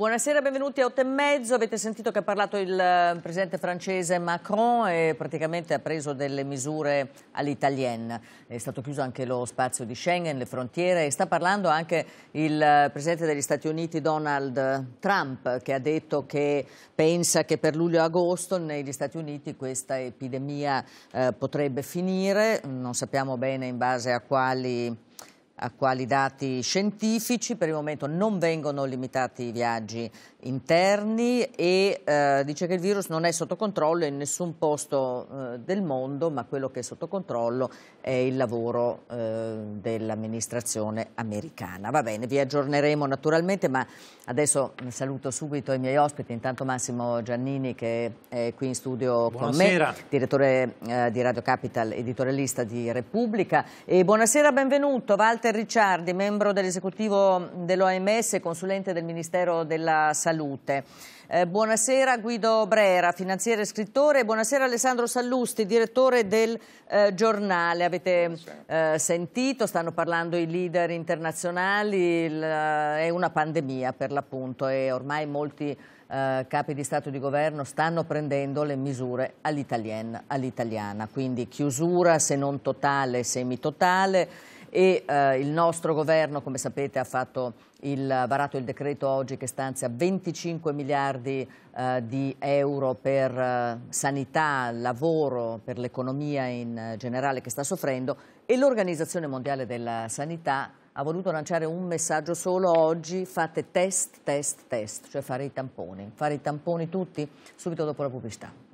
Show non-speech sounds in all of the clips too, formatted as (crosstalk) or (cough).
Buonasera, benvenuti a 8 e mezzo. Avete sentito che ha parlato il eh, presidente francese Macron e praticamente ha preso delle misure all'italienne. È stato chiuso anche lo spazio di Schengen, le frontiere e sta parlando anche il eh, presidente degli Stati Uniti Donald Trump che ha detto che pensa che per luglio e agosto negli Stati Uniti questa epidemia eh, potrebbe finire. Non sappiamo bene in base a quali a quali dati scientifici. Per il momento non vengono limitati i viaggi interni e eh, dice che il virus non è sotto controllo in nessun posto eh, del mondo, ma quello che è sotto controllo è il lavoro eh, dell'amministrazione americana. Va bene, vi aggiorneremo naturalmente, ma adesso saluto subito i miei ospiti, intanto Massimo Giannini che è qui in studio buonasera. con me, direttore eh, di Radio Capital, editorialista di Repubblica. E buonasera, benvenuto Walter Ricciardi, membro dell'esecutivo dell'OMS, consulente del Ministero della Salute salute. Eh, buonasera Guido Brera, finanziere e scrittore, buonasera Alessandro Sallusti, direttore del eh, giornale. Avete eh, sentito, stanno parlando i leader internazionali, il, eh, è una pandemia per l'appunto e ormai molti eh, capi di Stato e di Governo stanno prendendo le misure all'italiana, all quindi chiusura se non totale, semi semitotale e eh, il nostro governo, come sapete, ha fatto il, varato il decreto oggi che stanzia 25 miliardi eh, di euro per eh, sanità, lavoro, per l'economia in generale che sta soffrendo e l'Organizzazione Mondiale della Sanità ha voluto lanciare un messaggio solo oggi, fate test, test, test, cioè fare i tamponi, fare i tamponi tutti subito dopo la pubblicità.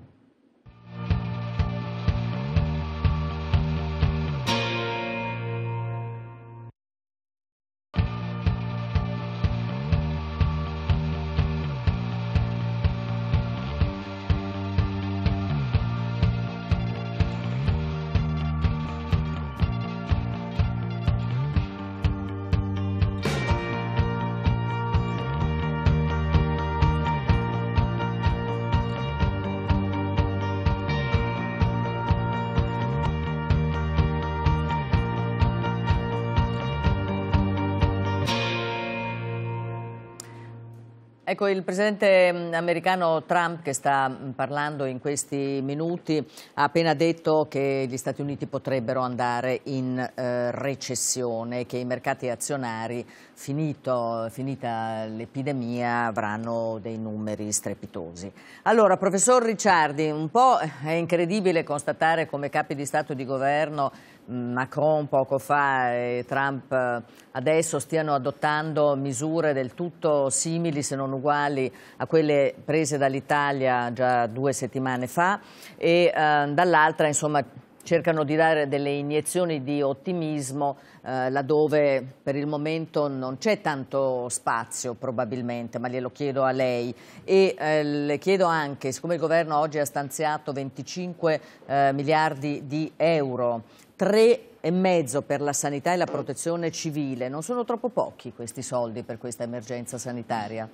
Ecco, il presidente mm, americano Trump che sta mm, parlando in questi minuti ha appena detto che gli Stati Uniti potrebbero andare in eh, recessione, che i mercati azionari, finito, finita l'epidemia, avranno dei numeri strepitosi. Allora, professor Ricciardi, un po' è incredibile constatare come capi di Stato e di Governo Macron poco fa e Trump eh, adesso stiano adottando misure del tutto simili se non uguali a quelle prese dall'Italia già due settimane fa e eh, dall'altra insomma cercano di dare delle iniezioni di ottimismo eh, laddove per il momento non c'è tanto spazio probabilmente, ma glielo chiedo a lei e eh, le chiedo anche, siccome il governo oggi ha stanziato 25 eh, miliardi di euro tre e mezzo per la sanità e la protezione civile. Non sono troppo pochi questi soldi per questa emergenza sanitaria?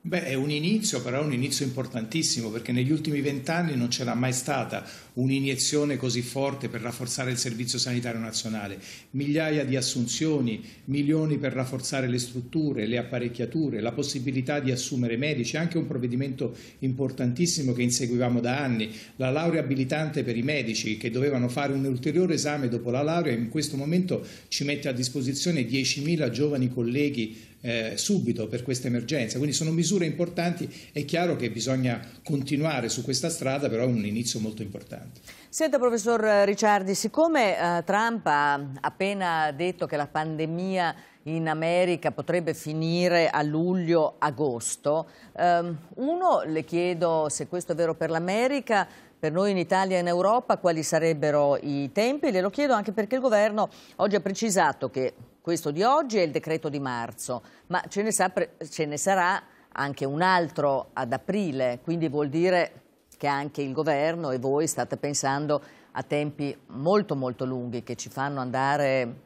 Beh, è un inizio, però è un inizio importantissimo perché negli ultimi vent'anni non c'era mai stata un'iniezione così forte per rafforzare il Servizio Sanitario Nazionale, migliaia di assunzioni, milioni per rafforzare le strutture, le apparecchiature, la possibilità di assumere medici, anche un provvedimento importantissimo che inseguivamo da anni, la laurea abilitante per i medici che dovevano fare un ulteriore esame dopo la laurea in questo momento ci mette a disposizione 10.000 giovani colleghi eh, subito per questa emergenza. Quindi sono misure importanti, è chiaro che bisogna continuare su questa strada, però è un inizio molto importante. Senta professor Ricciardi, siccome eh, Trump ha appena detto che la pandemia in America potrebbe finire a luglio-agosto, eh, uno le chiedo se questo è vero per l'America, per noi in Italia e in Europa quali sarebbero i tempi, le lo chiedo anche perché il governo oggi ha precisato che questo di oggi è il decreto di marzo, ma ce ne, sa, ce ne sarà anche un altro ad aprile, quindi vuol dire che anche il governo e voi state pensando a tempi molto molto lunghi che ci fanno andare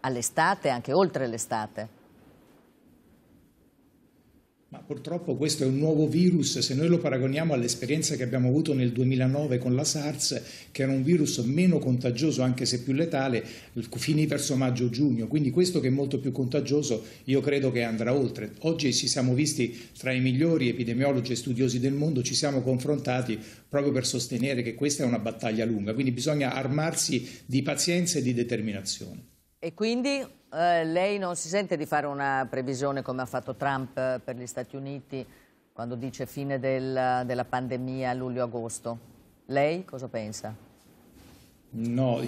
all'estate, anche oltre l'estate. Ma purtroppo questo è un nuovo virus, se noi lo paragoniamo all'esperienza che abbiamo avuto nel 2009 con la SARS, che era un virus meno contagioso anche se più letale, finì verso maggio-giugno, quindi questo che è molto più contagioso io credo che andrà oltre. Oggi ci siamo visti tra i migliori epidemiologi e studiosi del mondo, ci siamo confrontati proprio per sostenere che questa è una battaglia lunga, quindi bisogna armarsi di pazienza e di determinazione. E quindi eh, lei non si sente di fare una previsione come ha fatto Trump eh, per gli Stati Uniti quando dice fine del, della pandemia a luglio-agosto? Lei cosa pensa? No,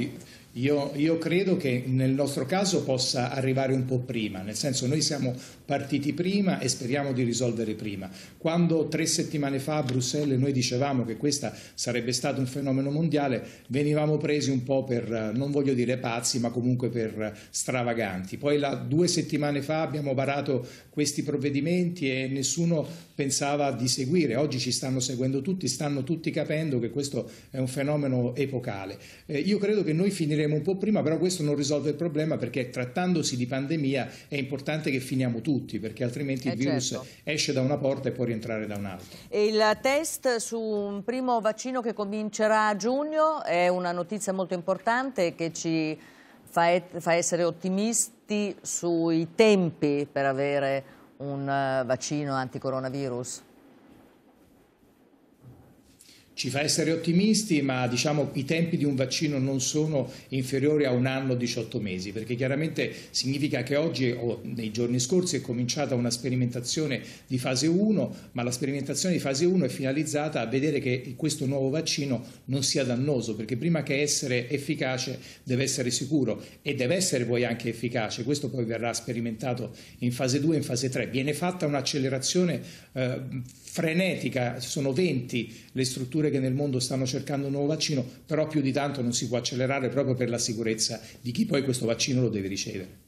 io, io, credo che nel nostro caso possa arrivare un po' prima, nel senso noi siamo partiti prima e speriamo di risolvere prima. Quando tre settimane fa a Bruxelles noi dicevamo che questo sarebbe stato un fenomeno mondiale, venivamo presi un po' per, non voglio dire pazzi, ma comunque per stravaganti. Poi la, due settimane fa abbiamo varato questi provvedimenti e nessuno pensava di seguire. Oggi ci stanno seguendo tutti, stanno tutti capendo che questo è un fenomeno epocale. Eh, io credo che noi finiremo finiremo un po' prima, però questo non risolve il problema perché trattandosi di pandemia è importante che finiamo tutti, perché altrimenti eh il virus certo. esce da una porta e può rientrare da un'altra. E Il test su un primo vaccino che comincerà a giugno è una notizia molto importante che ci fa, fa essere ottimisti sui tempi per avere un eh, vaccino anticoronavirus? ci fa essere ottimisti, ma diciamo, i tempi di un vaccino non sono inferiori a un anno 18 mesi, perché chiaramente significa che oggi o nei giorni scorsi è cominciata una sperimentazione di fase 1, ma la sperimentazione di fase 1 è finalizzata a vedere che questo nuovo vaccino non sia dannoso, perché prima che essere efficace deve essere sicuro e deve essere poi anche efficace. Questo poi verrà sperimentato in fase 2 e in fase 3. Viene fatta un'accelerazione eh, frenetica, sono 20 le strutture che nel mondo stanno cercando un nuovo vaccino, però più di tanto non si può accelerare proprio per la sicurezza di chi poi questo vaccino lo deve ricevere.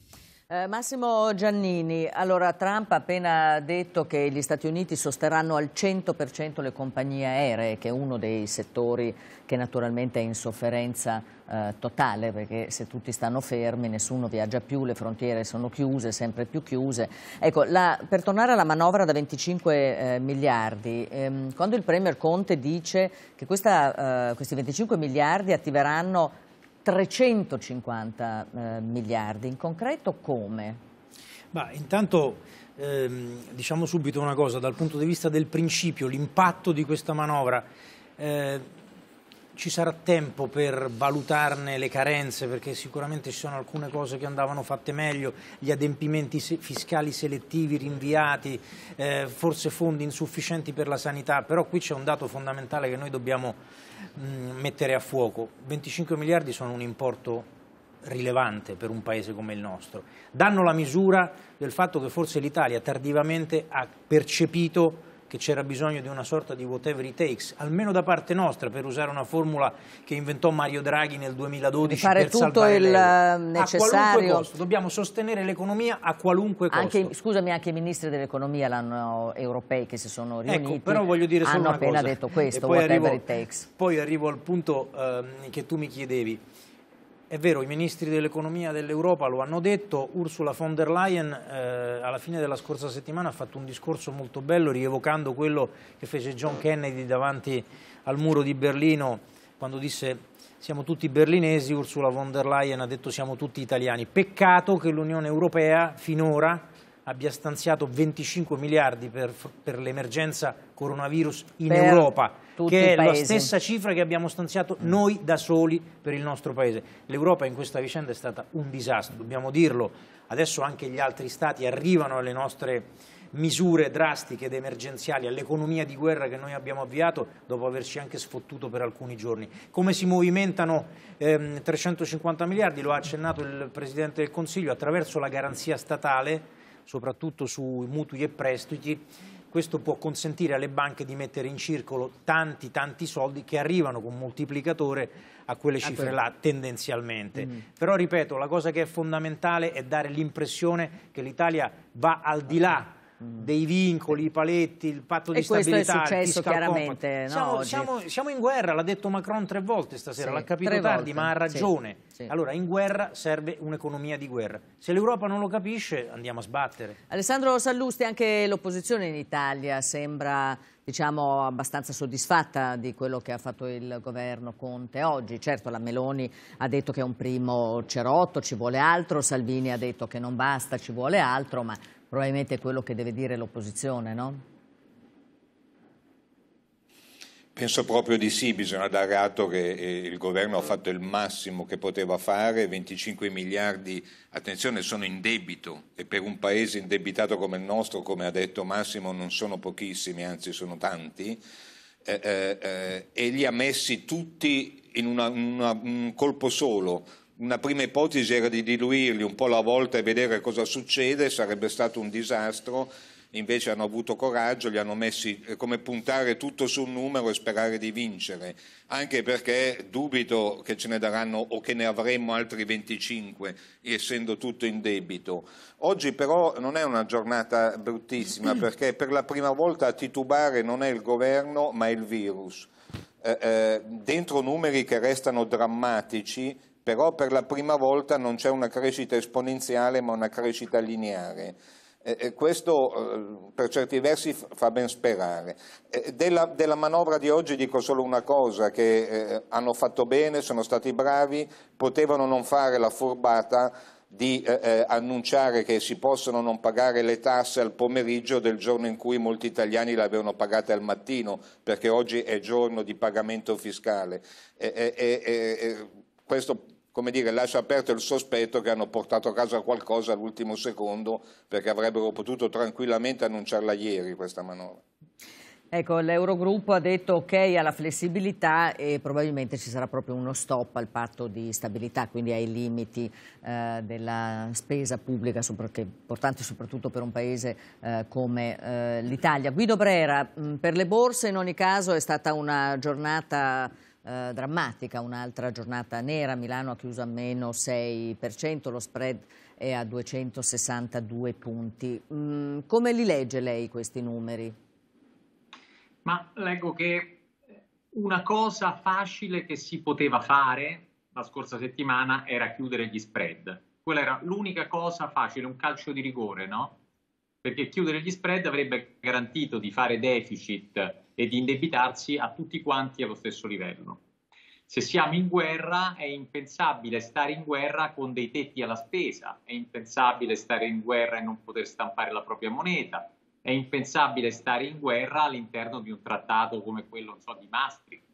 Eh, Massimo Giannini, allora Trump ha appena detto che gli Stati Uniti sosterranno al 100% le compagnie aeree, che è uno dei settori che naturalmente è in sofferenza eh, totale, perché se tutti stanno fermi, nessuno viaggia più, le frontiere sono chiuse, sempre più chiuse. Ecco, la, per tornare alla manovra da 25 eh, miliardi, ehm, quando il Premier Conte dice che questa, eh, questi 25 miliardi attiveranno 350 eh, miliardi. In concreto come? Ma intanto ehm, diciamo subito una cosa, dal punto di vista del principio, l'impatto di questa manovra. Eh, ci sarà tempo per valutarne le carenze perché sicuramente ci sono alcune cose che andavano fatte meglio, gli adempimenti fiscali selettivi rinviati, eh, forse fondi insufficienti per la sanità, però qui c'è un dato fondamentale che noi dobbiamo mh, mm, mettere a fuoco. 25 miliardi sono un importo rilevante per un paese come il nostro. Danno la misura del fatto che forse l'Italia tardivamente ha percepito che c'era bisogno di una sorta di whatever it takes, almeno da parte nostra, per usare una formula che inventò Mario Draghi nel 2012 fare per tutto il eh, necessario. Dobbiamo sostenere l'economia a qualunque costo. Anche, scusami, anche i ministri dell'economia l'hanno europei che si sono ecco, riuniti ecco, però voglio dire solo hanno appena cosa. detto questo, whatever arrivo, it takes. Poi arrivo al punto ehm, che tu mi chiedevi. È vero, i ministri dell'economia dell'Europa lo hanno detto, Ursula von der Leyen eh, alla fine della scorsa settimana ha fatto un discorso molto bello rievocando quello che fece John Kennedy davanti al muro di Berlino quando disse siamo tutti berlinesi, Ursula von der Leyen ha detto siamo tutti italiani. Peccato che l'Unione Europea finora abbia stanziato 25 miliardi per, per l'emergenza coronavirus in per Europa, che è la stessa cifra che abbiamo stanziato mm. noi da soli per il nostro Paese. L'Europa in questa vicenda è stata un disastro, dobbiamo dirlo. Adesso anche gli altri Stati arrivano alle nostre misure drastiche ed emergenziali, all'economia di guerra che noi abbiamo avviato dopo averci anche sfottuto per alcuni giorni. Come si movimentano ehm, 350 miliardi, lo ha accennato il Presidente del Consiglio, attraverso la garanzia statale soprattutto sui mutui e prestiti, questo può consentire alle banche di mettere in circolo tanti tanti soldi che arrivano con moltiplicatore a quelle ah, cifre là tendenzialmente. Mm. Però ripeto, la cosa che è fondamentale è dare l'impressione che l'Italia va al di là Mm. dei vincoli, i paletti, il patto di stabilità. E questo è successo chiaramente. No, siamo, siamo, siamo, in guerra, l'ha detto Macron tre volte stasera, sì, l'ha capito tardi volte. ma ha ragione. Sì, sì. Allora in guerra serve un'economia di guerra. Se l'Europa non lo capisce andiamo a sbattere. Alessandro Sallusti, anche l'opposizione in Italia sembra diciamo abbastanza soddisfatta di quello che ha fatto il governo Conte oggi. Certo la Meloni ha detto che è un primo cerotto, ci vuole altro, Salvini ha detto che non basta, ci vuole altro, ma probabilmente è quello che deve dire l'opposizione, no? Penso proprio di sì, bisogna dare atto che eh, il governo ha fatto il massimo che poteva fare, 25 miliardi, attenzione, sono in debito e per un paese indebitato come il nostro, come ha detto Massimo, non sono pochissimi, anzi sono tanti, eh, eh, eh, e li ha messi tutti in una, una, un colpo solo una prima ipotesi era di diluirli un po' alla volta e vedere cosa succede, sarebbe stato un disastro, invece hanno avuto coraggio, li hanno messi eh, come puntare tutto su un numero e sperare di vincere, anche perché dubito che ce ne daranno o che ne avremmo altri 25, essendo tutto in debito. Oggi però non è una giornata bruttissima, mm. perché per la prima volta a titubare non è il governo ma il virus. Eh, eh, dentro numeri che restano drammatici però per la prima volta non c'è una crescita esponenziale ma una crescita lineare. E questo eh, per certi versi fa ben sperare. Della, della, manovra di oggi dico solo una cosa, che eh, hanno fatto bene, sono stati bravi, potevano non fare la furbata di eh, eh, annunciare che si possono non pagare le tasse al pomeriggio del giorno in cui molti italiani le avevano pagate al mattino, perché oggi è giorno di pagamento fiscale. E, e, questo come dire, lascia aperto il sospetto che hanno portato a casa qualcosa all'ultimo secondo perché avrebbero potuto tranquillamente annunciarla ieri questa manovra. Ecco, l'Eurogruppo ha detto ok alla flessibilità e probabilmente ci sarà proprio uno stop al patto di stabilità, quindi ai limiti eh, della spesa pubblica, che è importante soprattutto per un paese eh, come eh, l'Italia. Guido Brera, mh, mm, per le borse in ogni caso è stata una giornata eh, drammatica, un'altra giornata nera, Milano ha chiuso a meno 6%, lo spread è a 262 punti. Mm, come li legge lei questi numeri? Ma leggo che una cosa facile che si poteva fare la scorsa settimana era chiudere gli spread. Quella era l'unica cosa facile, un calcio di rigore, no? Perché chiudere gli spread avrebbe garantito di fare deficit e di indebitarsi a tutti quanti allo stesso livello. Se siamo in guerra è impensabile stare in guerra con dei tetti alla spesa, è impensabile stare in guerra e non poter stampare la propria moneta, è impensabile stare in guerra all'interno di un trattato come quello so, di Maastricht.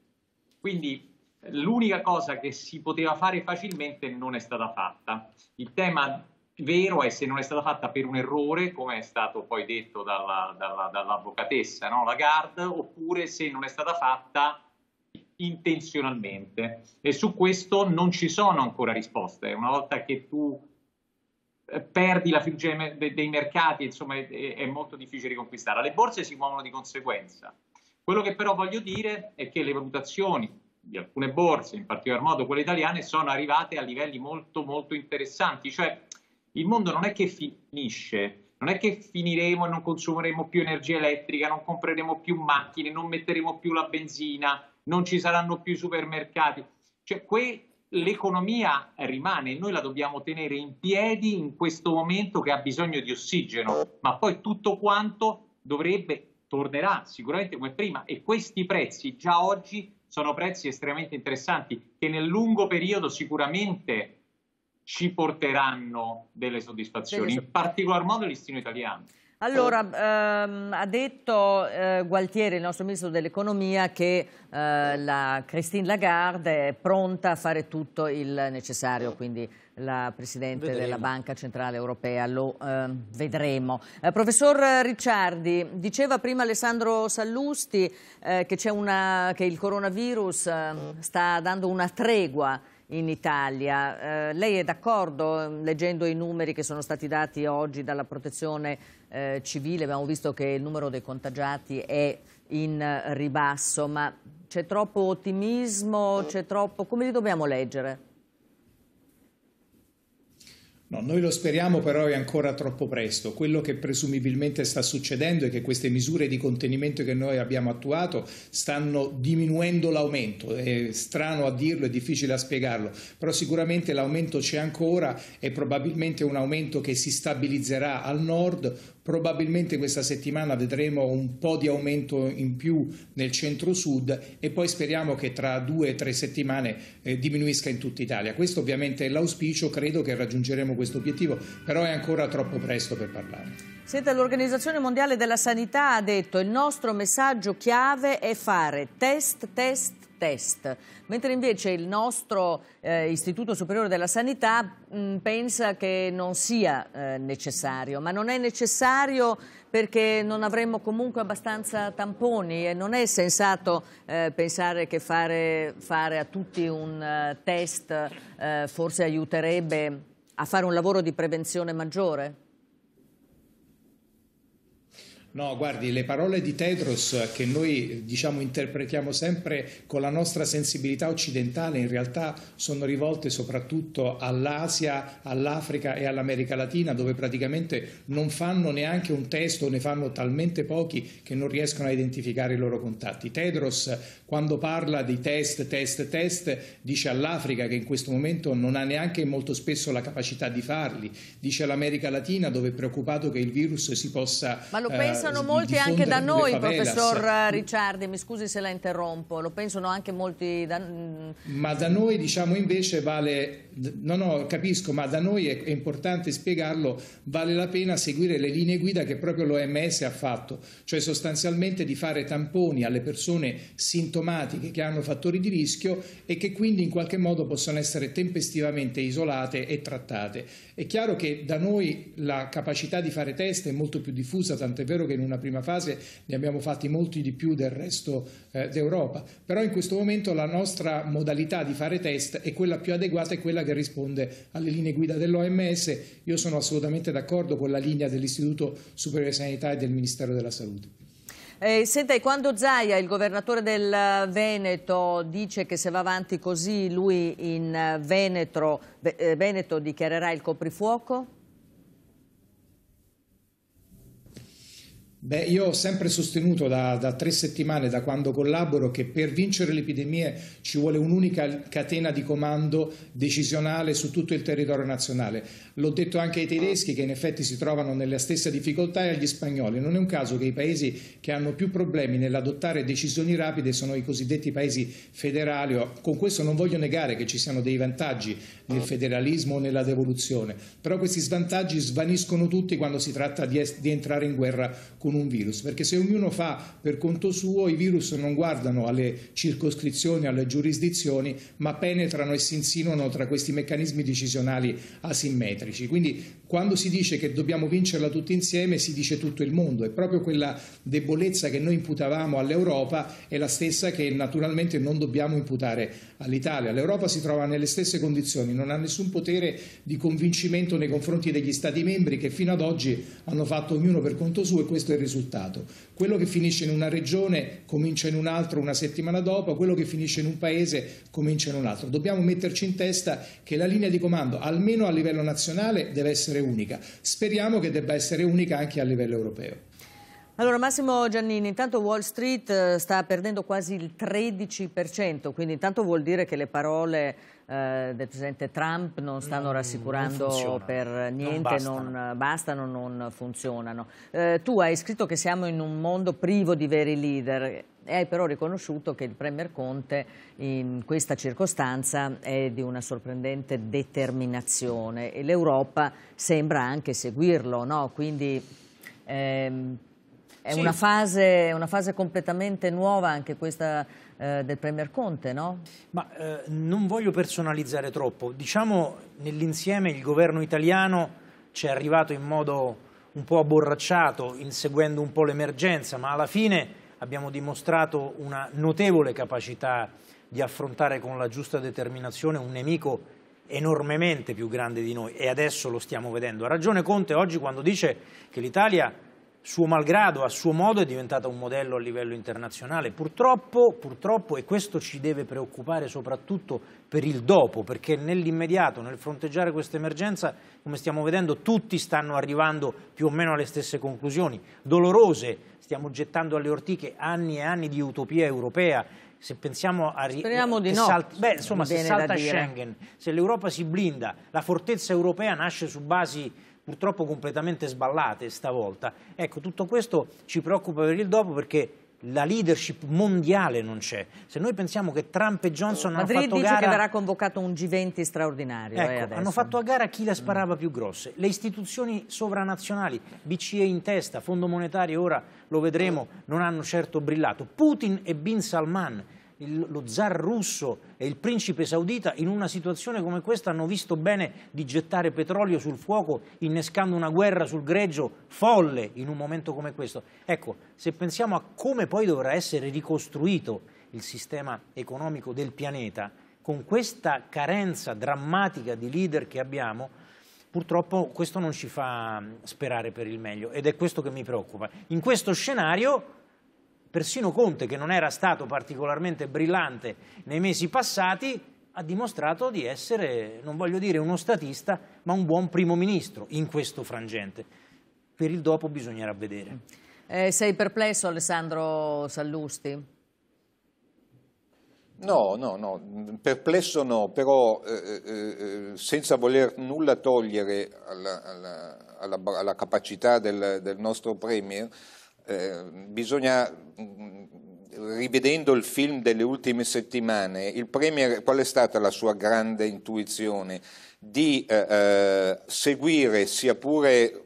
Quindi eh, l'unica cosa che si poteva fare facilmente non è stata fatta. Il tema vero è se non è stata fatta per un errore, come è stato poi detto dalla, dalla, dall'avvocatessa no? Lagarde, oppure se non è stata fatta intenzionalmente. E su questo non ci sono ancora risposte. Una volta che tu eh, perdi la fiducia dei mercati, insomma, è, molto difficile riconquistarla. Le borse si muovono di conseguenza. Quello che però voglio dire è che le valutazioni di alcune borse, in particolar modo quelle italiane, sono arrivate a livelli molto, molto interessanti. Cioè, il mondo non è che finisce, non è che finiremo e non consumeremo più energia elettrica, non compreremo più macchine, non metteremo più la benzina, non ci saranno più i supermercati. Cioè, que- l'economia rimane, e noi la dobbiamo tenere in piedi in questo momento che ha bisogno di ossigeno, ma poi tutto quanto dovrebbe, tornerà sicuramente come prima e questi prezzi già oggi sono prezzi estremamente interessanti che nel lungo periodo sicuramente ci porteranno delle soddisfazioni, in particolar modo il listino italiano. Allora, ehm, ha detto eh, Gualtieri, il nostro ministro dell'economia, che eh, la Christine Lagarde è pronta a fare tutto il necessario, quindi la Presidente vedremo. della Banca Centrale Europea, lo ehm, eh, vedremo. professor Ricciardi, diceva prima Alessandro Sallusti eh, che, una, che, il coronavirus ehm, sta dando una tregua in Italia. Eh, lei è d'accordo, ehm, leggendo i numeri che sono stati dati oggi dalla protezione eh, civile, abbiamo visto che il numero dei contagiati è in ribasso, ma c'è troppo ottimismo, c'è troppo... come li dobbiamo leggere? No, noi lo speriamo però è ancora troppo presto. Quello che presumibilmente sta succedendo è che queste misure di contenimento che noi abbiamo attuato stanno diminuendo l'aumento. È strano a dirlo, è difficile a spiegarlo, però sicuramente l'aumento c'è ancora e probabilmente un aumento che si stabilizzerà al nord, Probabilmente questa settimana vedremo un po' di aumento in più nel centro-sud e poi speriamo che tra due o tre settimane eh, diminuisca in tutta Italia. Questo ovviamente è l'auspicio, credo che raggiungeremo questo obiettivo, però è ancora troppo presto per parlare. Senta, l'Organizzazione Mondiale della Sanità ha detto che il nostro messaggio chiave è fare test, test, test, mentre invece il nostro eh, Istituto Superiore della Sanità mh, mm, pensa che non sia eh, necessario, ma non è necessario perché non avremmo comunque abbastanza tamponi e non è sensato eh, pensare che fare, fare, a tutti un eh, test eh, forse aiuterebbe a fare un lavoro di prevenzione maggiore? No, guardi, le parole di Tedros che noi diciamo, interpretiamo sempre con la nostra sensibilità occidentale in realtà sono rivolte soprattutto all'Asia, all'Africa e all'America Latina dove praticamente non fanno neanche un testo, ne fanno talmente pochi che non riescono a identificare i loro contatti. Tedros quando parla di test, test, test dice all'Africa che in questo momento non ha neanche molto spesso la capacità di farli, dice all'America Latina dove è preoccupato che il virus si possa... Ma lo pensa pensano molti anche da noi, professor Ricciardi, mi scusi se la interrompo, lo pensano anche molti da... Ma da noi diciamo invece vale, no no capisco, ma da noi è, è importante spiegarlo, vale la pena seguire le linee guida che proprio l'OMS ha fatto, cioè sostanzialmente di fare tamponi alle persone sintomatiche che hanno fattori di rischio e che quindi in qualche modo possono essere tempestivamente isolate e trattate. È chiaro che da noi la capacità di fare test è molto più diffusa, tant'è vero che che in una prima fase ne abbiamo fatti molti di più del resto eh, d'Europa, però in questo momento la nostra modalità di fare test è quella più adeguata e quella che risponde alle linee guida dell'OMS. Io sono assolutamente d'accordo con la linea dell'Istituto Superiore di Sanità e del Ministero della Salute. Eh, senta, quando Zaia, il governatore del Veneto, dice che se va avanti così lui in Veneto, eh, Veneto dichiarerà il coprifuoco? Beh, io ho sempre sostenuto da, da, tre settimane, da quando collaboro, che per vincere le epidemie ci vuole un'unica catena di comando decisionale su tutto il territorio nazionale. L'ho detto anche ai tedeschi che in effetti si trovano nella stessa difficoltà e agli spagnoli. Non è un caso che i paesi che hanno più problemi nell'adottare decisioni rapide sono i cosiddetti paesi federali. Con questo non voglio negare che ci siano dei vantaggi nel federalismo o nella devoluzione, però questi svantaggi svaniscono tutti quando si tratta di, di entrare in guerra con con un virus, perché se ognuno fa per conto suo i virus non guardano alle circoscrizioni, alle giurisdizioni, ma penetrano e si insinuano tra questi meccanismi decisionali asimmetrici. Quindi quando si dice che dobbiamo vincerla tutti insieme si dice tutto il mondo e proprio quella debolezza che noi imputavamo all'Europa è la stessa che naturalmente non dobbiamo imputare all'Italia. L'Europa si trova nelle stesse condizioni, non ha nessun potere di convincimento nei confronti degli Stati membri che fino ad oggi hanno fatto ognuno per conto suo e questo è risultato. Quello che finisce in una regione comincia in un'altra una settimana dopo, quello che finisce in un paese comincia in un altro. Dobbiamo metterci in testa che la linea di comando, almeno a livello nazionale, deve essere unica. Speriamo che debba essere unica anche a livello europeo. Allora Massimo Giannini, intanto Wall Street eh, sta perdendo quasi il 13%, quindi intanto vuol dire che le parole eh, del presidente Trump non stanno mm, non, rassicurando non per niente, non bastano, non, bastano, non funzionano. Eh, tu hai scritto che siamo in un mondo privo di veri leader. E hai però riconosciuto che il Premier Conte in questa circostanza è di una sorprendente determinazione e l'Europa sembra anche seguirlo, no? quindi ehm, è sì. una, fase, una fase completamente nuova anche questa eh, del Premier Conte, no? Ma eh, non voglio personalizzare troppo, diciamo nell'insieme il governo italiano ci è arrivato in modo un po' abborracciato, inseguendo un po' l'emergenza, ma alla fine abbiamo dimostrato una notevole capacità di affrontare con la giusta determinazione un nemico enormemente più grande di noi e adesso lo stiamo vedendo. Ha ragione Conte oggi quando dice che l'Italia suo malgrado, a suo modo, è diventata un modello a livello internazionale. Purtroppo, purtroppo, e questo ci deve preoccupare soprattutto per il dopo, perché nell'immediato, nel fronteggiare questa emergenza, come stiamo vedendo, tutti stanno arrivando più o meno alle stesse conclusioni, dolorose, stiamo gettando alle ortiche anni e anni di utopia europea, se pensiamo a Speriamo di no. Salta, beh, insomma, se salta Schengen, se l'Europa si blinda, la fortezza europea nasce su basi purtroppo completamente sballate stavolta. Ecco, tutto questo ci preoccupa per il dopo perché la leadership mondiale non c'è. Se noi pensiamo che Trump e Johnson Madrid hanno fatto gara... Madrid dice che verrà convocato un G20 straordinario. Eh, ecco, eh, hanno fatto a gara chi la sparava più grosse. Le istituzioni sovranazionali, BCE in testa, Fondo Monetario, ora lo vedremo, non hanno certo brillato. Putin e Bin Salman il, lo zar russo e il principe saudita in una situazione come questa hanno visto bene di gettare petrolio sul fuoco, innescando una guerra sul greggio folle in un momento come questo. Ecco, se pensiamo a come poi dovrà essere ricostruito il sistema economico del pianeta, con questa carenza drammatica di leader che abbiamo, purtroppo questo non ci fa mm, sperare per il meglio ed è questo che mi preoccupa. In questo scenario persino Conte, che non era stato particolarmente brillante nei mesi passati, ha dimostrato di essere, non voglio dire uno statista, ma un buon primo ministro in questo frangente. Per il dopo bisognerà vedere. Eh, sei perplesso Alessandro Sallusti? No, no, no, perplesso no, però eh, eh, eh senza voler nulla togliere alla, alla, alla, alla capacità del, del nostro Premier, eh, bisogna mm, rivedendo il film delle ultime settimane, il Premier qual è stata la sua grande intuizione? Di eh, eh seguire, sia pure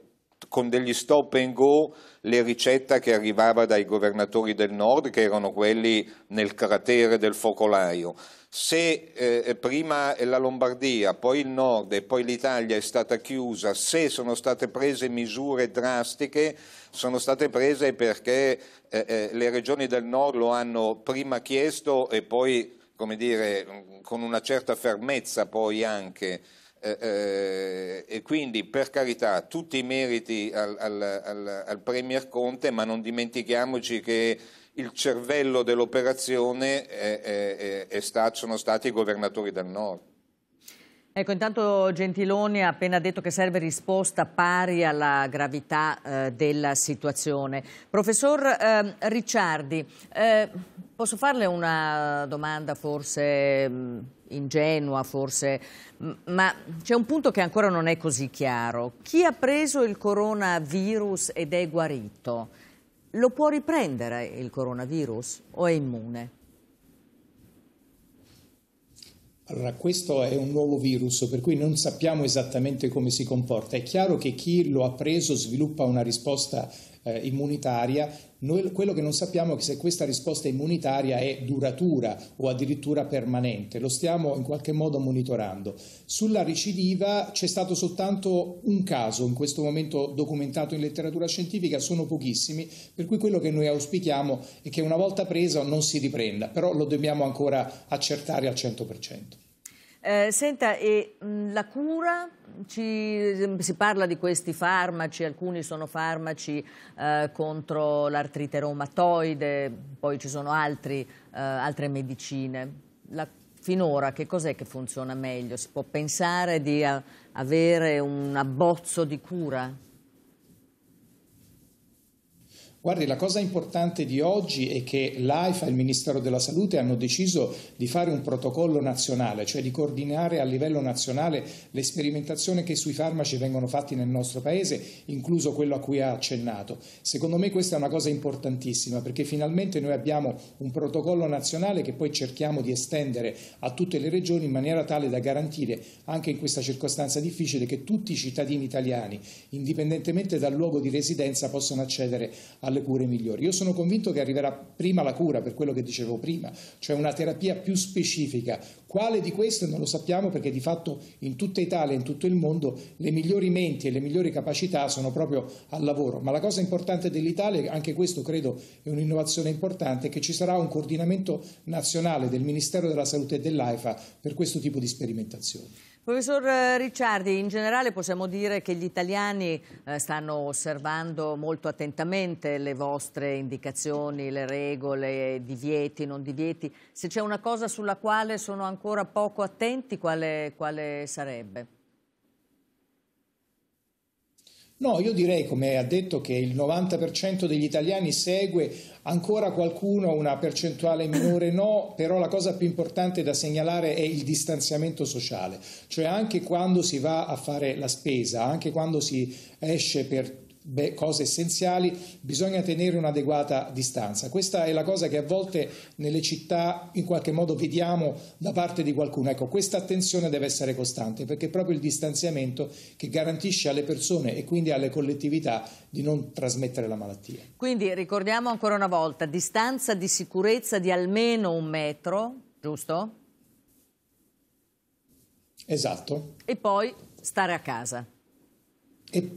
con degli stop and go, le ricette che arrivava dai governatori del nord, che erano quelli nel cratere del focolaio. Se eh, prima la Lombardia, poi il nord e poi l'Italia è stata chiusa, se sono state prese misure drastiche, sono state prese perché eh, eh, le regioni del nord lo hanno prima chiesto e poi, come dire, con una certa fermezza poi anche. Eh, eh, e quindi per carità tutti i meriti al, al, al, al, Premier Conte, ma non dimentichiamoci che il cervello dell'operazione è, è, è stato, sono stati i governatori del nord. Ecco, intanto Gentiloni ha appena detto che serve risposta pari alla gravità eh, della situazione. Professor ehm, Ricciardi, eh, posso farle una domanda forse... Mh, mm, ingenua forse, ma c'è un punto che ancora non è così chiaro. Chi ha preso il coronavirus ed è guarito, lo può riprendere il coronavirus o è immune? Allora, questo è un nuovo virus, per cui non sappiamo esattamente come si comporta. È chiaro che chi lo ha preso sviluppa una risposta eh, immunitaria, noi, quello che non sappiamo è se questa risposta immunitaria è duratura o addirittura permanente, lo stiamo in qualche modo monitorando. Sulla recidiva c'è stato soltanto un caso in questo momento documentato in letteratura scientifica, sono pochissimi, per cui quello che noi auspichiamo è che una volta presa non si riprenda, però lo dobbiamo ancora accertare al 100%. Eh, senta, e mm, la cura? Ci, mm, si parla di questi farmaci, alcuni sono farmaci eh, contro l'artrite reumatoide, poi ci sono altri, eh, altre medicine. La, finora che cos'è che funziona meglio? Si può pensare di a, avere un abbozzo di cura? Guardi, la cosa importante di oggi è che l'AIFA e il Ministero della Salute hanno deciso di fare un protocollo nazionale, cioè di coordinare a livello nazionale le sperimentazioni che sui farmaci vengono fatti nel nostro Paese, incluso quello a cui ha accennato. Secondo me questa è una cosa importantissima perché finalmente noi abbiamo un protocollo nazionale che poi cerchiamo di estendere a tutte le regioni in maniera tale da garantire anche in questa circostanza difficile che tutti i cittadini italiani, indipendentemente dal luogo di residenza, possano accedere alla alle cure migliori. Io sono convinto che arriverà prima la cura, per quello che dicevo prima, cioè una terapia più specifica. Quale di queste non lo sappiamo perché di fatto in tutta Italia e in tutto il mondo le migliori menti e le migliori capacità sono proprio al lavoro. Ma la cosa importante dell'Italia, anche questo credo è un'innovazione importante, è che ci sarà un coordinamento nazionale del Ministero della Salute e dell'AIFA per questo tipo di sperimentazioni. Professor Ricciardi, in generale possiamo dire che gli italiani eh, stanno osservando molto attentamente le vostre indicazioni, le regole, divieti, non divieti. Se c'è una cosa sulla quale sono ancora poco attenti, quale, quale sarebbe? No, io direi, come ha detto, che il 90% degli italiani segue ancora qualcuno, una percentuale minore no, però la cosa più importante da segnalare è il distanziamento sociale, cioè anche quando si va a fare la spesa, anche quando si esce per beh, cose essenziali, bisogna tenere un'adeguata distanza. Questa è la cosa che a volte nelle città in qualche modo vediamo da parte di qualcuno. Ecco, questa attenzione deve essere costante perché è proprio il distanziamento che garantisce alle persone e quindi alle collettività di non trasmettere la malattia. Quindi ricordiamo ancora una volta, distanza di sicurezza di almeno un metro, giusto? Esatto. E poi stare a casa. E,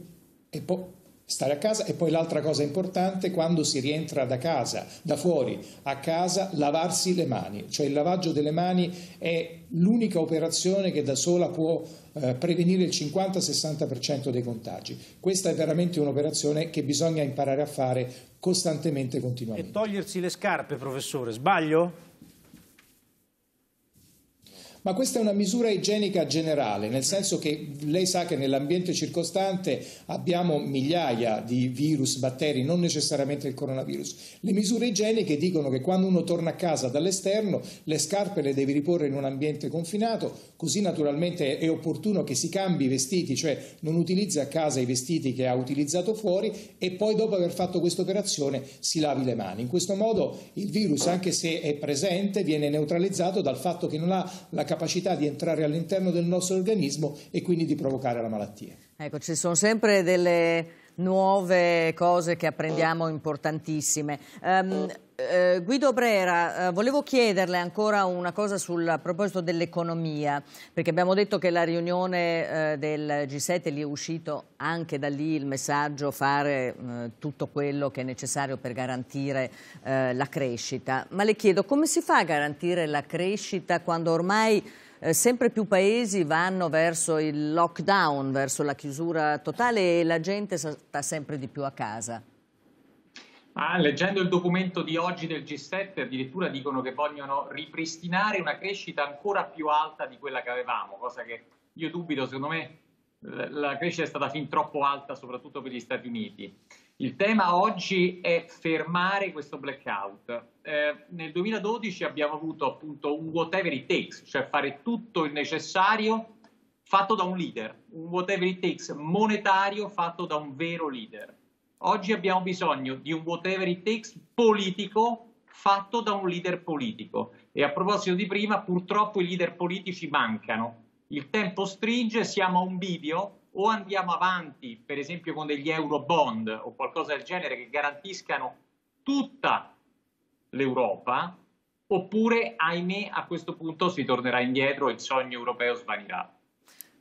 e poi stare a casa e poi l'altra cosa importante quando si rientra da casa, da fuori a casa, lavarsi le mani, cioè il lavaggio delle mani è l'unica operazione che da sola può eh, prevenire il 50-60% dei contagi. Questa è veramente un'operazione che bisogna imparare a fare costantemente e continuamente. E togliersi le scarpe, professore, sbaglio? ma questa è una misura igienica generale, nel senso che lei sa che nell'ambiente circostante abbiamo migliaia di virus, batteri, non necessariamente il coronavirus. Le misure igieniche dicono che quando uno torna a casa dall'esterno le scarpe le devi riporre in un ambiente confinato, così naturalmente è opportuno che si cambi i vestiti, cioè non utilizzi a casa i vestiti che ha utilizzato fuori e poi dopo aver fatto questa operazione si lavi le mani. In questo modo il virus, anche se è presente, viene neutralizzato dal fatto che non ha la capacità di entrare all'interno del nostro organismo e quindi di provocare la malattia. Ecco, ci sono sempre delle nuove cose che apprendiamo importantissime. Um, eh, Guido Brera, eh, volevo chiederle ancora una cosa sul, a proposito dell'economia, perché abbiamo detto che la riunione eh, del G7 lì è uscito anche da lì il messaggio fare eh, tutto quello che è necessario per garantire eh, la crescita, ma le chiedo come si fa a garantire la crescita quando ormai eh, sempre più paesi vanno verso il lockdown, verso la chiusura totale e la gente sta sempre di più a casa? Ah, leggendo il documento di oggi del G7 addirittura dicono che vogliono ripristinare una crescita ancora più alta di quella che avevamo, cosa che io dubito, secondo me la crescita è stata fin troppo alta soprattutto per gli Stati Uniti. Il tema oggi è fermare questo blackout. Eh, nel 2012 abbiamo avuto appunto un whatever it takes, cioè fare tutto il necessario fatto da un leader, un whatever it takes monetario fatto da un vero leader. Oggi abbiamo bisogno di un whatever it takes politico fatto da un leader politico. E a proposito di prima, purtroppo i leader politici mancano. Il tempo stringe, siamo a un bivio, o andiamo avanti, per esempio con degli euro bond o qualcosa del genere che garantiscano tutta l'Europa, oppure, ahimè, a questo punto si tornerà indietro e il sogno europeo svanirà.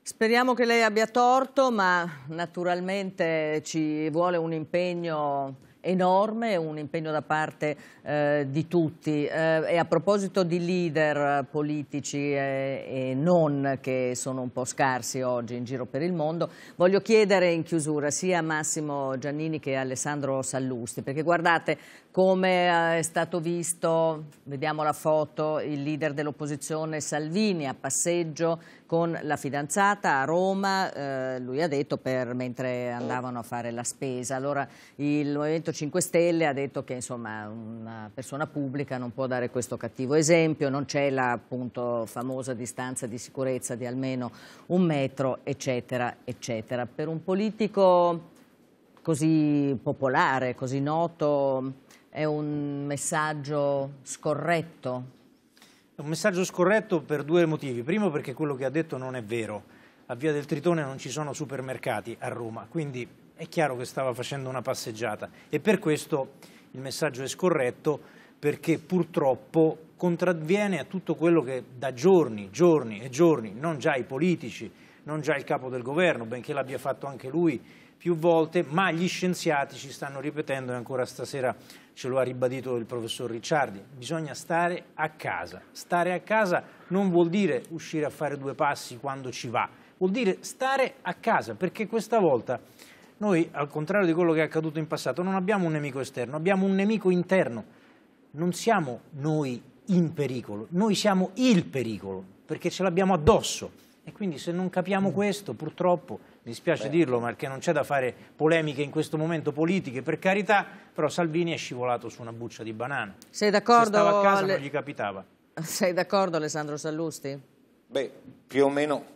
Speriamo che lei abbia torto, ma naturalmente ci vuole un impegno enorme, un impegno da parte eh, di tutti. Eh, e a proposito di leader politici eh, e non che sono un po' scarsi oggi in giro per il mondo, voglio chiedere in chiusura sia a Massimo Giannini che a Alessandro Sallusti, perché guardate, come eh, è stato visto, vediamo la foto, il leader dell'opposizione Salvini a passeggio con la fidanzata a Roma, eh, lui ha detto per, mentre andavano a fare la spesa. Allora il Movimento 5 Stelle ha detto che insomma, una persona pubblica non può dare questo cattivo esempio, non c'è la appunto, famosa distanza di sicurezza di almeno un metro, eccetera, eccetera. Per un politico così popolare, così noto, è un messaggio scorretto? È un messaggio scorretto per due motivi. Primo perché quello che ha detto non è vero. A Via del Tritone non ci sono supermercati a Roma, quindi è chiaro che stava facendo una passeggiata e per questo il messaggio è scorretto perché purtroppo contravviene a tutto quello che da giorni, giorni e giorni, non già i politici, non già il capo del governo, benché l'abbia fatto anche lui più volte, ma gli scienziati ci stanno ripetendo e ancora stasera ce lo ha ribadito il professor Ricciardi, bisogna stare a casa. Stare a casa non vuol dire uscire a fare due passi quando ci va, vuol dire stare a casa, perché questa volta noi, al contrario di quello che è accaduto in passato, non abbiamo un nemico esterno, abbiamo un nemico interno. Non siamo noi in pericolo, noi siamo il pericolo, perché ce l'abbiamo addosso. E quindi se non capiamo mm. questo, purtroppo, mi spiace Beh. dirlo perché non c'è da fare polemiche in questo momento politiche, per carità, però Salvini è scivolato su una buccia di banana. Sei d'accordo? Se stava a casa Ale... non gli capitava. Sei d'accordo Alessandro Sallusti? Beh, più o meno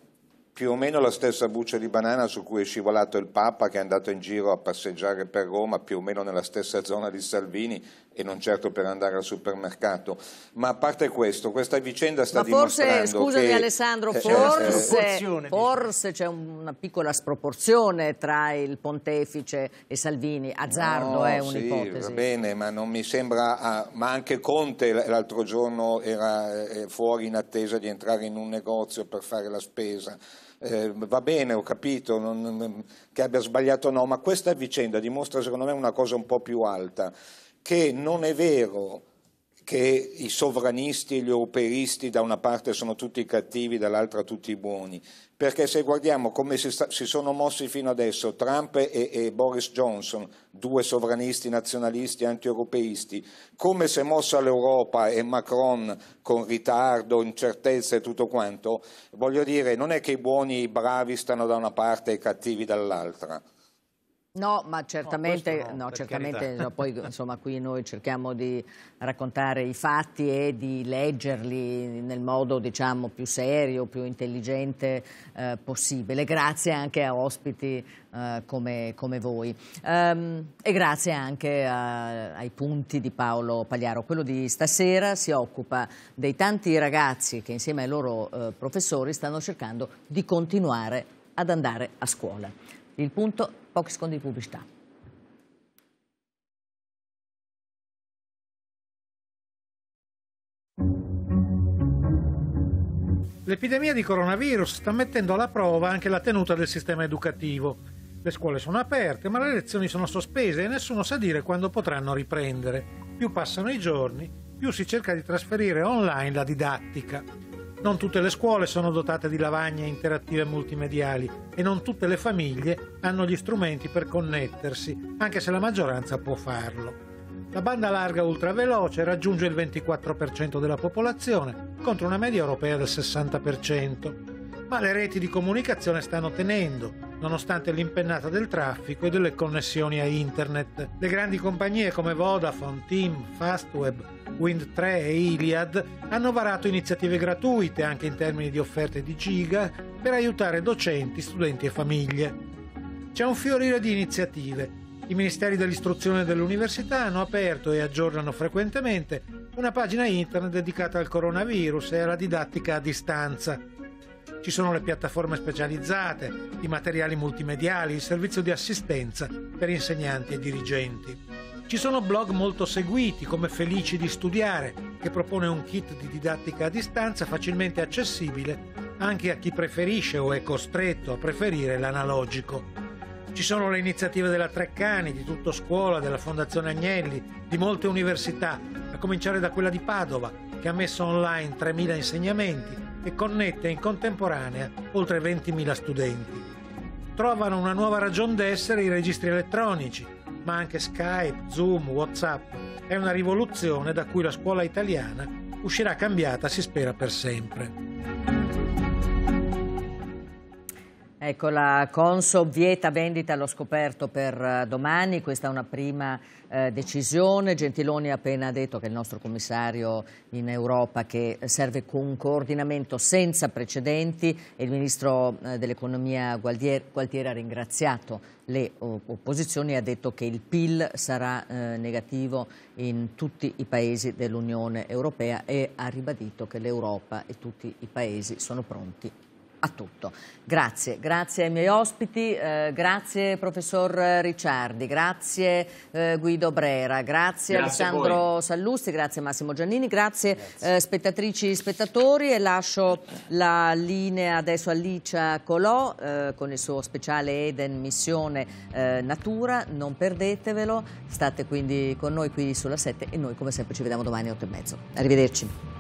più o meno la stessa buccia di banana su cui è scivolato il Papa che è andato in giro a passeggiare per Roma, più o meno nella stessa zona di Salvini, e non certo per andare al supermercato. Ma a parte questo, questa vicenda sta ma forse, dimostrando scusami che... Alessandro, eh, eh, forse, eh, forse c'è una piccola sproporzione tra il pontefice e Salvini. Azzardo no, è un'ipotesi. Sì, va bene, ma non mi sembra... Ah, ma anche Conte l'altro giorno era fuori in attesa di entrare in un negozio per fare la spesa. Eh, va bene, ho capito non, che abbia sbagliato o no, ma questa vicenda dimostra secondo me una cosa un po' più alta che non è vero che i sovranisti e gli europeisti da una parte sono tutti cattivi, dall'altra tutti buoni, perché se guardiamo come si, sta, si sono mossi fino adesso Trump e, e, Boris Johnson, due sovranisti nazionalisti antieuropeisti, come si è mossa l'Europa e Macron con ritardo, incertezze e tutto quanto, voglio dire, non è che i buoni e i bravi stanno da una parte e i cattivi dall'altra. No, ma certamente, no, no, certamente no, poi (laughs) insomma, qui noi cerchiamo di raccontare i fatti e di leggerli nel modo diciamo, più serio, più intelligente eh, possibile, grazie anche a ospiti eh, come, come, voi um, e grazie anche a, ai punti di Paolo Pagliaro. Quello di stasera si occupa dei tanti ragazzi che insieme ai loro eh, professori stanno cercando di continuare ad andare a scuola. Il punto, pochi secondi di pubblicità. L'epidemia di coronavirus sta mettendo alla prova anche la tenuta del sistema educativo. Le scuole sono aperte, ma le lezioni sono sospese e nessuno sa dire quando potranno riprendere. Più passano i giorni, più si cerca di trasferire online la didattica. Non tutte le scuole sono dotate di lavagne interattive multimediali e non tutte le famiglie hanno gli strumenti per connettersi, anche se la maggioranza può farlo. La banda larga ultraveloce raggiunge il 24% della popolazione contro una media europea del 60% ma le reti di comunicazione stanno tenendo, nonostante l'impennata del traffico e delle connessioni a internet. Le grandi compagnie come Vodafone, TIM, Fastweb, Wind3 e Iliad hanno varato iniziative gratuite anche in termini di offerte di giga per aiutare docenti, studenti e famiglie. C'è un fiorire di iniziative. I ministeri dell'istruzione dell'università hanno aperto e aggiornano frequentemente una pagina internet dedicata al coronavirus e alla didattica a distanza ci sono le piattaforme specializzate, i materiali multimediali, il servizio di assistenza per insegnanti e dirigenti. Ci sono blog molto seguiti come Felici di studiare, che propone un kit di didattica a distanza facilmente accessibile anche a chi preferisce o è costretto a preferire l'analogico. Ci sono le iniziative della Treccani, di Tutto Scuola, della Fondazione Agnelli, di molte università, a cominciare da quella di Padova, che ha messo online 3.000 insegnamenti e connette in contemporanea oltre 20.000 studenti. Trovano una nuova ragion d'essere i registri elettronici, ma anche Skype, Zoom, WhatsApp. È una rivoluzione da cui la scuola italiana uscirà cambiata, si spera, per sempre. Ecco, la Consob vieta vendita allo scoperto per eh, domani, questa è una prima eh, decisione. Gentiloni ha appena detto che il nostro commissario in Europa che serve un coordinamento senza precedenti e il ministro eh, dell'economia Gualtieri ha ringraziato le opposizioni e ha detto che il PIL sarà eh, negativo in tutti i paesi dell'Unione Europea e ha ribadito che l'Europa e tutti i paesi sono pronti a tutto. Grazie, grazie ai miei ospiti, eh, grazie professor Ricciardi, grazie eh, Guido Brera, grazie, grazie Alessandro Sallusti, grazie Massimo Giannini, grazie, eh, grazie. Eh, spettatrici e spettatori e lascio la linea adesso a Licia Colò eh, con il suo speciale Eden Missione eh, Natura, non perdetevelo, state quindi con noi qui sulla 7 e noi come sempre ci vediamo domani alle 8 e mezzo. Arrivederci.